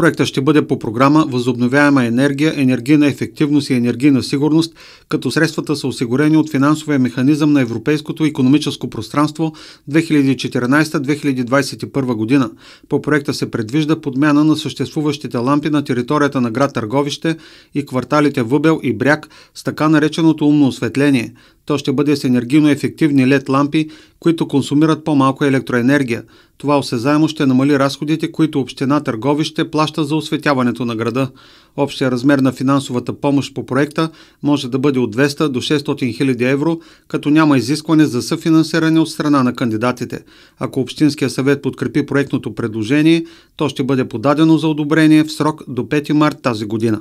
Проектът ще бъде по програма Възобновяема енергия, енергийна ефективност и енергийна сигурност, като средствата са осигурени от финансовия механизъм на Европейското економическо пространство 2014-2021 година. По проекта се предвижда подмяна на съществуващите лампи на територията на град Търговище и кварталите Въбел и Бряг с така нареченото умно осветление. То ще бъде с енергийно ефективни LED лампи, които консумират по-малко електроенергия. Това осезаемо ще намали разходите, които община Търговище плаща за осветяването на града. Общия размер на финансовата помощ по проекта може да бъде от 200 до 600 хиляди евро, като няма изискване за съфинансиране от страна на кандидатите. Ако Общинския съвет подкрепи проектното предложение, то ще бъде подадено за одобрение в срок до 5 март тази година.